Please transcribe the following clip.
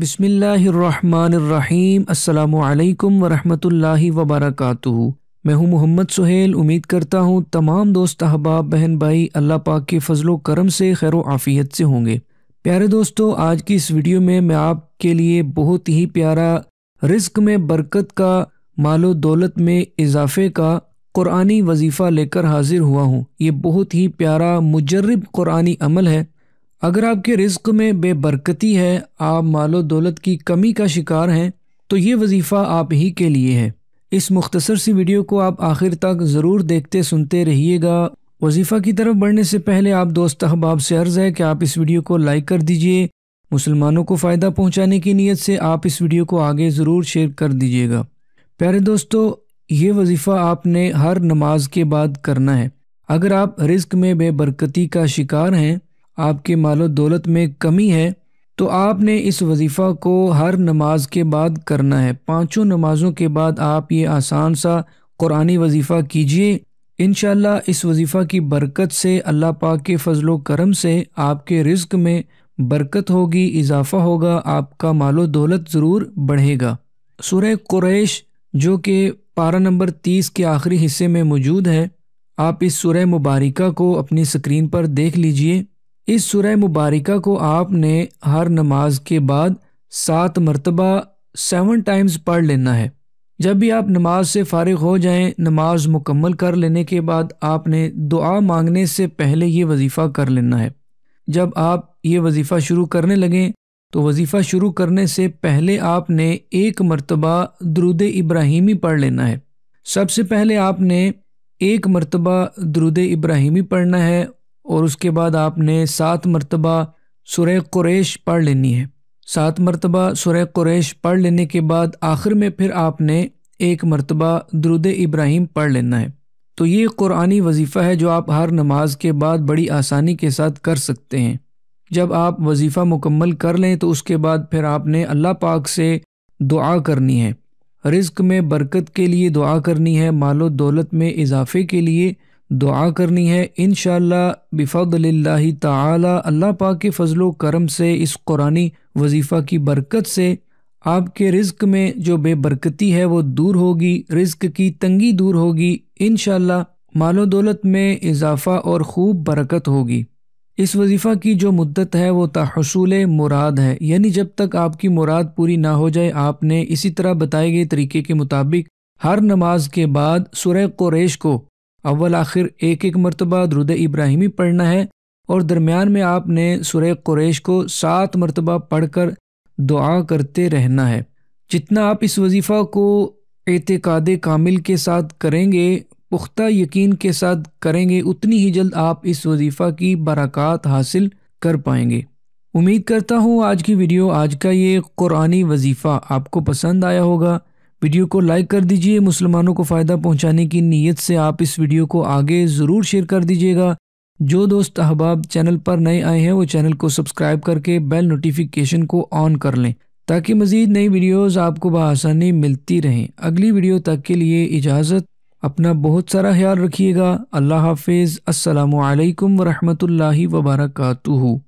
बिसमीम् अल्लाम वरहमतुल्लाहि वबरकatuhu मैं हूं मोहम्मद सुहेल उम्मीद करता हूं तमाम दोस्त अहबाब बहन भाई अल्लाह पाक के फजलो करम से खैर आफ़ियत से होंगे प्यारे दोस्तों आज की इस वीडियो में मैं आपके लिए बहुत ही प्यारा रिस्क में बरकत का मालो दौलत में इजाफे का क़ुरानी वजीफ़ा लेकर हाजिर हुआ हूँ ये बहुत ही प्यारा मुजरब क़ुरानी अमल है अगर आपके रिस्क में बेबरकती है आप मालो दौलत की कमी का शिकार हैं तो ये वजीफ़ा आप ही के लिए है इस मुख्तसर सी वीडियो को आप आखिर तक ज़रूर देखते सुनते रहिएगा वजीफ़ा की तरफ बढ़ने से पहले आप दोस्त अहबाब से अर्ज़ है कि आप इस वीडियो को लाइक कर दीजिए मुसलमानों को फ़ायदा पहुँचाने की नीयत से आप इस वीडियो को आगे ज़रूर शेयर कर दीजिएगा प्यारे दोस्तों ये वजीफ़ा आपने हर नमाज के बाद करना है अगर आप रिस्क में बेबरकती का शिकार हैं आपके मालो दौलत में कमी है तो आपने इस वजीफ़ा को हर नमाज के बाद करना है पांचों नमाजों के बाद आप ये आसान सा कुरानी वजीफ़ा कीजिए इन इस वजीफ़ा की बरकत से अल्लाह पाक के फजलो करम से आपके रिज्क में बरकत होगी इजाफ़ा होगा आपका मालो दौलत ज़रूर बढ़ेगा सुरह क्रैश जो कि पारा नंबर तीस के आखिरी हिस्से में मौजूद है आप इस सुरह मुबारिका को अपनी स्क्रीन पर देख लीजिए इस सुरह मुबारका को आपने हर नमाज के बाद सात मरतबा सेवन टाइम्स पढ़ लेना है जब भी आप नमाज से फ़ारिग हो जाएं नमाज मुकम्मल कर लेने के बाद आपने दुआ मांगने से पहले ये वजीफ़ा कर लेना है जब आप ये वजीफ़ा शुरू करने लगें तो वजीफ़ा शुरू करने से पहले आपने एक मरतबा द्रुद इब्राहिमी पढ़ लेना है सबसे पहले आपने एक मरतबा द्रुद इब्राहिमी पढ़ना है और उसके बाद आपने सात मरतबा सुर क्रैश पढ़ लेनी है सात मरतबा सुर क्रैश पढ़ लेने के बाद आखिर में फिर आपने एक मरतबा दरुद इब्राहिम पढ़ लेना है तो ये कुरानी वजीफ़ा है जो आप हर नमाज के बाद बड़ी आसानी के साथ कर सकते हैं जब आप वजीफ़ा मुकम्मल कर लें तो उसके बाद फिर आपने अल्लाह पाक से दुआ करनी है रिज्क में बरकत के लिए दुआ करनी है मालो दौलत में इजाफ़े के लिए दुआ करनी है इन शफ़ल ताला अल्लाह पाक के फजलो करम से इस कुरानी वजीफ़ा की बरकत से आपके रिज्क में जो बेबरकती है वो दूर होगी रिज्क की तंगी दूर होगी इन मालो दौलत में इजाफ़ा और खूब बरकत होगी इस वजीफ़ा की जो मुद्दत है वो तहसूल मुराद है यानी जब तक आपकी मुराद पूरी ना हो जाए आपने इसी तरह बताए गए तरीके के मुताबिक हर नमाज के बाद सुरह कुरेश को अव्वल आखिर एक एक मरतबा दरुद इब्राहिमी पढ़ना है और दरमियान में आपने सुरह क्रैश को सात मरतबा पढ़कर दुआ करते रहना है जितना आप इस वजीफ़ा को एतकाद कामिल के साथ करेंगे पुख्ता यकीन के साथ करेंगे उतनी ही जल्द आप इस वजीफ़ा की बरक़ात हासिल कर पाएंगे उम्मीद करता हूँ आज की वीडियो आज का ये कुरानी वजीफ़ा आपको पसंद आया होगा वीडियो को लाइक कर दीजिए मुसलमानों को फ़ायदा पहुंचाने की नीयत से आप इस वीडियो को आगे ज़रूर शेयर कर दीजिएगा जो दोस्त अहबाब चैनल पर नए आए हैं वो चैनल को सब्सक्राइब करके बेल नोटिफिकेशन को ऑन कर लें ताकि मज़ीद नई वीडियोस आपको बसानी मिलती रहें अगली वीडियो तक के लिए इजाज़त अपना बहुत सारा ख्याल रखिएगा अल्लाह हाफिज़ असलकम वरहमल वबरकू